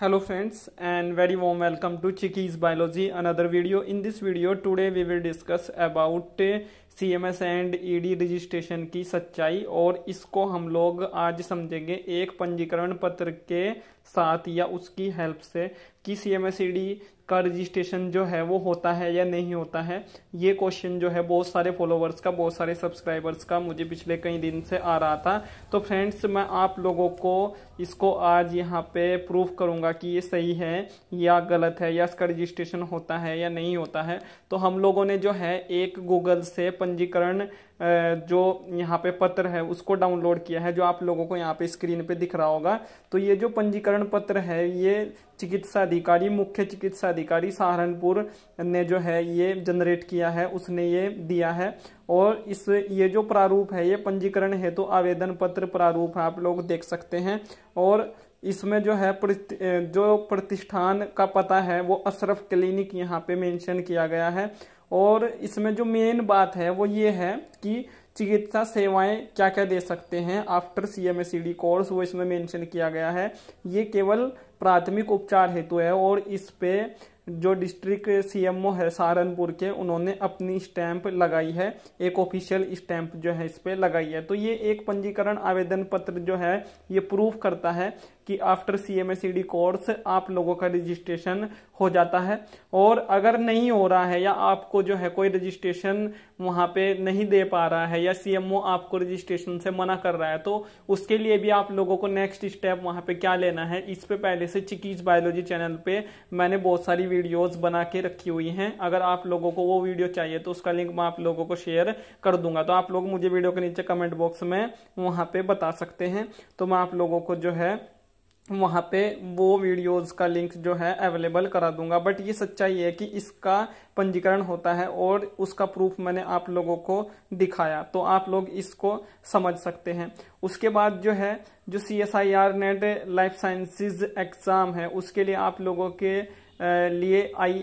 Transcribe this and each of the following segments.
hello friends and very warm welcome to chickies biology another video in this video today we will discuss about cms and ed registration की सच्चाई और इसको हम लोग आज समझेंगे एक पंजीकरण पत्र के साथ या उसकी हेल्प से सी एम का रजिस्ट्रेशन जो है वो होता है या नहीं होता है ये क्वेश्चन जो है बहुत सारे फॉलोवर्स का बहुत सारे सब्सक्राइबर्स का मुझे पिछले कई दिन से आ रहा था तो फ्रेंड्स मैं आप लोगों को इसको आज यहाँ पे प्रूफ करूँगा कि ये सही है या गलत है या इसका रजिस्ट्रेशन होता है या नहीं होता है तो हम लोगों ने जो है एक गूगल से पंजीकरण जो यहाँ पे पत्र है उसको डाउनलोड किया है जो आप लोगों को यहाँ पे स्क्रीन पे दिख रहा होगा तो ये जो पंजीकरण प्रमाणीकरण पत्र है ये चिकित्सा अधिकारी मुख्य चिकित्सा अधिकारी सहारनपुर ने जो है ये जनरेट किया है उसने ये दिया है और इस ये जो प्रारूप है ये पंजीकरण हेतु तो आवेदन पत्र प्रारूप आप लोग देख सकते हैं और इसमें जो है जो प्रतिष्ठान का पता है वो अशरफ क्लिनिक यहाँ पे मेंशन किया गया है और इसमें जो मेन बात है वो ये है कि चिकित्सा सेवाएं क्या क्या दे सकते हैं after C M S D course वो इसमें मेंशन किया गया है ये केवल प्राथमिक उपचार हेतु है और इस पे जो डिस्ट्रिक्ट सीएमओ है सहारनपुर के उन्होंने अपनी स्टैंप लगाई है एक ऑफिशियल स्टैंप जो है इस पे लगाई है तो ये एक पंजीकरण आवेदन पत्र जो है ये प्रूफ करता है कि आफ्टर सी एम कोर्स आप लोगों का रजिस्ट्रेशन हो जाता है और अगर नहीं हो रहा है या आपको जो है कोई रजिस्ट्रेशन वहाँ पे नहीं दे पा रहा है या सी आपको रजिस्ट्रेशन से मना कर रहा है तो उसके लिए भी आप लोगों को नेक्स्ट स्टेप वहाँ पे क्या लेना है इस पे पहले से चिकीज बायोलॉजी चैनल पे मैंने बहुत सारी वीडियोस बना के रखी हुई हैं अगर आप लोगों को वो वीडियो चाहिए तो उसका लिंक मैं आप लोगों को शेयर कर दूंगा तो आप लोग मुझे वीडियो के नीचे कमेंट बॉक्स में वहाँ पे बता सकते हैं तो मैं आप लोगों को जो है वहाँ पे वो वीडियोस का लिंक जो है अवेलेबल करा दूंगा बट ये सच्चाई है कि इसका पंजीकरण होता है और उसका प्रूफ मैंने आप लोगों को दिखाया तो आप लोग इसको समझ सकते हैं उसके बाद जो है जो C S I R NET life sciences exam है उसके लिए आप लोगों के लिए आई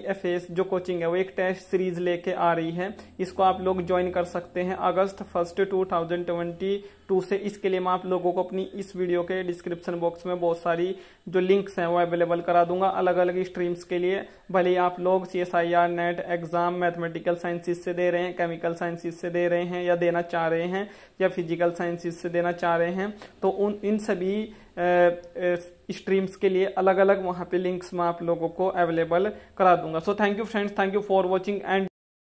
जो कोचिंग है वो एक टेस्ट सीरीज लेके आ रही है इसको आप लोग ज्वाइन कर सकते हैं अगस्त फर्स्ट 2022 से इसके लिए मैं आप लोगों को अपनी इस वीडियो के डिस्क्रिप्शन बॉक्स में बहुत सारी जो लिंक्स हैं वो अवेलेबल करा दूंगा अलग अलग स्ट्रीम्स के लिए भले ही आप लोग C S I R NET exam mathematical sciences से दे रहे हैं केमिकल साइंसिस से दे रहे हैं या देना चाह रहे हैं या फिजिकल साइंसिस से देना चाह रहे हैं तो उन इन सभी स्ट्रीम्स के लिए अलग अलग वहाँ पे लिंक्स मैं आप लोगों को अवेलेबल करा दूंगा so thank you friends thank you for watching and